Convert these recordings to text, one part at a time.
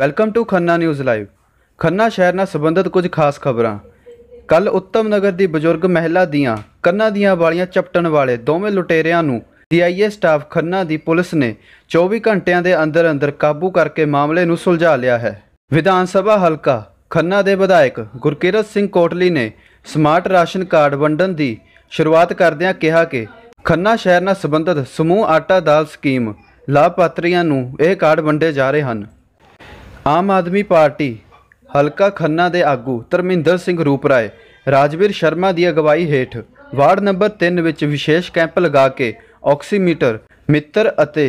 welcome to Khanna news live Khanna ਸ਼ਹਿਰ ਨਾਲ ਸੰਬੰਧਿਤ ਕੁਝ ਖਾਸ ਖਬਰਾਂ ਕੱਲ ਉੱਤਮ ਨਗਰ ਦੀ ਬਜ਼ੁਰਗ ਮਹਿਲਾ ਦੀਆਂ ਕੰਨਾਂ ਦੀਆਂ ਵਾਲੀਆਂ ਚਪਟਣ ਵਾਲੇ ਦੋਵੇਂ ਲੁਟੇਰਿਆਂ ਨੂੰ ਡੀਆਈਏ ਸਟਾਫ ਖੰਨਾ ਦੀ ਪੁਲਿਸ ਨੇ 24 ਘੰਟਿਆਂ ਦੇ ਅੰਦਰ ਅੰਦਰ ਕਾਬੂ ਕਰਕੇ ਮਾਮਲੇ ਨੂੰ ਸੁਲਝਾ ਲਿਆ ਹੈ ਵਿਧਾਨ ਸਭਾ ਹਲਕਾ ਖੰਨਾ ਦੇ ਵਿਧਾਇਕ ਗੁਰਕੀਰਤ ਸਿੰਘ ਕੋਟਲੀ ਨੇ ਸਮਾਰਟ ਰਾਸ਼ਨ ਕਾਰਡ ਵੰਡਣ ਦੀ ਸ਼ੁਰੂਆਤ ਕਰਦਿਆਂ ਕਿਹਾ ਕਿ ਖੰਨਾ ਸ਼ਹਿਰ ਨਾਲ ਸੰਬੰਧਿਤ ਸਮੂਹ ਆਟਾ ਦਾਲ ਸਕੀਮ ਲਾਭਪਾਤਰੀਆਂ ਨੂੰ ਇਹ ਕਾਰਡ ਵੰਡੇ ਜਾ ਰਹੇ ਹਨ ਆਮ ਆਦਮੀ ਪਾਰਟੀ ਹਲਕਾ ਖੰਨਾ ਦੇ ਆਗੂ ਧਰਮਿੰਦਰ ਸਿੰਘ ਰੂਪਰਾਏ ਰਾਜਵੀਰ ਸ਼ਰਮਾ ਦੀ ਅਗਵਾਈ ਹੇਠ ਵਾਰਡ ਨੰਬਰ 3 ਵਿੱਚ ਵਿਸ਼ੇਸ਼ ਕੈਂਪ ਲਗਾ ਕੇ ਆਕਸੀਮੀਟਰ ਮਿੱਤਰ ਅਤੇ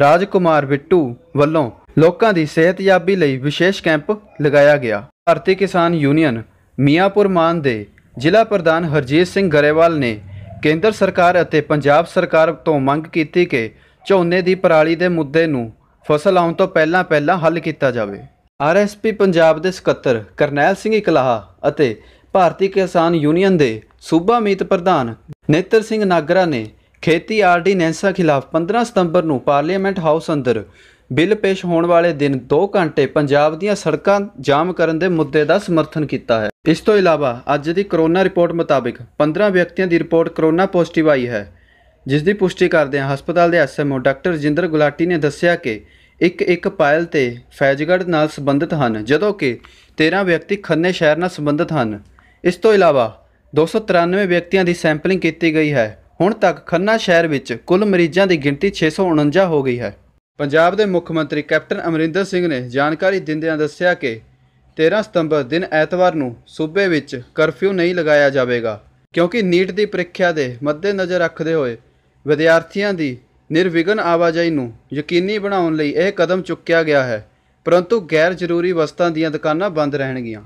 ਰਾਜਕੁਮਾਰ ਵਿੱਟੂ ਵੱਲੋਂ ਲੋਕਾਂ ਦੀ ਸਿਹਤਯਾਬੀ ਲਈ ਵਿਸ਼ੇਸ਼ ਕੈਂਪ ਲਗਾਇਆ ਗਿਆ ਭਾਰਤੀ ਕਿਸਾਨ ਯੂਨੀਅਨ ਮੀਆਂਪੁਰ ਮਾਨ ਦੇ ਜ਼ਿਲ੍ਹਾ ਪ੍ਰਧਾਨ ਹਰਜੀਤ ਸਿੰਘ ਗਰੇਵਾਲ ਨੇ ਕੇਂਦਰ ਸਰਕਾਰ ਅਤੇ ਪੰਜਾਬ ਸਰਕਾਰ ਤੋਂ ਮੰਗ ਕੀਤੀ ਕਿ ਝੋਨੇ ਦੀ ਪਰਾਲੀ ਦੇ ਮੁੱਦੇ ਨੂੰ ਫਸਲ ਆਉਣ ਤੋਂ ਪਹਿਲਾਂ ਪਹਿਲਾਂ ਹੱਲ ਕੀਤਾ ਜਾਵੇ ਆਰਐਸਪੀ ਪੰਜਾਬ ਦੇ ਸਕੱਤਰ ਕਰਨੈਲ ਸਿੰਘ ਇਕਲਾਹਾ ਅਤੇ ਭਾਰਤੀ ਕਿਸਾਨ ਯੂਨੀਅਨ ਦੇ ਸੂਬਾ ਮੀਤ ਪ੍ਰਧਾਨ ਨੇਤਰ ਸਿੰਘ ਨਾਗਰਾ ਨੇ ਖੇਤੀ ਆਰਡੀਨੈਂਸਾਂ ਖਿਲਾਫ 15 ਸਤੰਬਰ ਨੂੰ ਪਾਰਲੀਮੈਂਟ ਹਾਊਸ ਅੰਦਰ ਬਿੱਲ ਪੇਸ਼ ਹੋਣ ਵਾਲੇ ਦਿਨ 2 ਘੰਟੇ ਪੰਜਾਬ ਦੀਆਂ ਸੜਕਾਂ ਜਾਮ ਕਰਨ ਦੇ ਮੁੱਦੇ ਦਾ ਸਮਰਥਨ ਕੀਤਾ ਹੈ ਇਸ ਤੋਂ ਇਲਾਵਾ ਅੱਜ ਦੀ ਕਰੋਨਾ ਰਿਪੋਰਟ ਮੁਤਾਬਕ 15 ਵਿਅਕਤੀਆਂ ਦੀ ਰਿਪੋਰਟ ਕਰੋਨਾ ਪੋਜ਼ਿਟਿਵ ਆਈ ਹੈ ਜਿਸ ਦੀ ਪੁਸ਼ਟੀ ਕਰਦੇ ਹਾਂ ਹਸਪਤਾਲ ਦੇ ਐਸਐਮਓ ਡਾਕਟਰ ਜਿੰਦਰ ਗੁਲਾਟੀ ਨੇ ਦੱਸਿਆ ਕਿ ਇੱਕ ਇੱਕ ਪਾਇਲ ਤੇ ਫੈਜ਼ਗੜ ਨਾਲ ਸੰਬੰਧਿਤ ਹਨ ਜਦੋਂ ਕਿ 13 ਵਿਅਕਤੀ ਖੰਨੇ ਸ਼ਹਿਰ ਨਾਲ ਸੰਬੰਧਿਤ ਹਨ ਇਸ ਤੋਂ ਇਲਾਵਾ 293 ਵਿਅਕਤੀਆਂ ਦੀ ਸੈਂਪਲਿੰਗ ਕੀਤੀ ਗਈ ਹੈ ਹੁਣ ਤੱਕ ਖੰਨਾ ਸ਼ਹਿਰ ਵਿੱਚ ਕੁੱਲ ਮਰੀਜ਼ਾਂ ਦੀ ਗਿਣਤੀ 649 ਹੋ ਗਈ ਹੈ ਪੰਜਾਬ ਦੇ ਮੁੱਖ ਮੰਤਰੀ ਕੈਪਟਨ ਅਮਰਿੰਦਰ ਸਿੰਘ ਨੇ ਜਾਣਕਾਰੀ ਦਿੰਦਿਆਂ ਦੱਸਿਆ ਕਿ 13 ਸਤੰਬਰ ਦਿਨ ਐਤਵਾਰ ਨੂੰ ਸੂਬੇ ਵਿੱਚ ਕਰਫਿਊ ਨਹੀਂ ਲਗਾਇਆ ਜਾਵੇਗਾ ਕਿਉਂਕਿ ਨੀਟ ਦੀ ਪ੍ਰੀਖਿਆ ਦੇ ਮੱਦੇਨਜ਼ਰ ਰੱਖਦੇ ਹੋਏ ਵਿਦਿਆਰਥੀਆਂ ਦੀ ਨਿਰਵਿਘਨ ਆਵਾਜਾਈ ਨੂੰ ਯਕੀਨੀ ਬਣਾਉਣ ਲਈ ਇਹ ਕਦਮ ਚੁੱਕਿਆ ਗਿਆ ਹੈ ਪਰੰਤੂ ਗੈਰ ਜ਼ਰੂਰੀ ਵਸਤਾਂ ਦੀਆਂ ਦੁਕਾਨਾਂ ਬੰਦ ਰਹਿਣਗੀਆਂ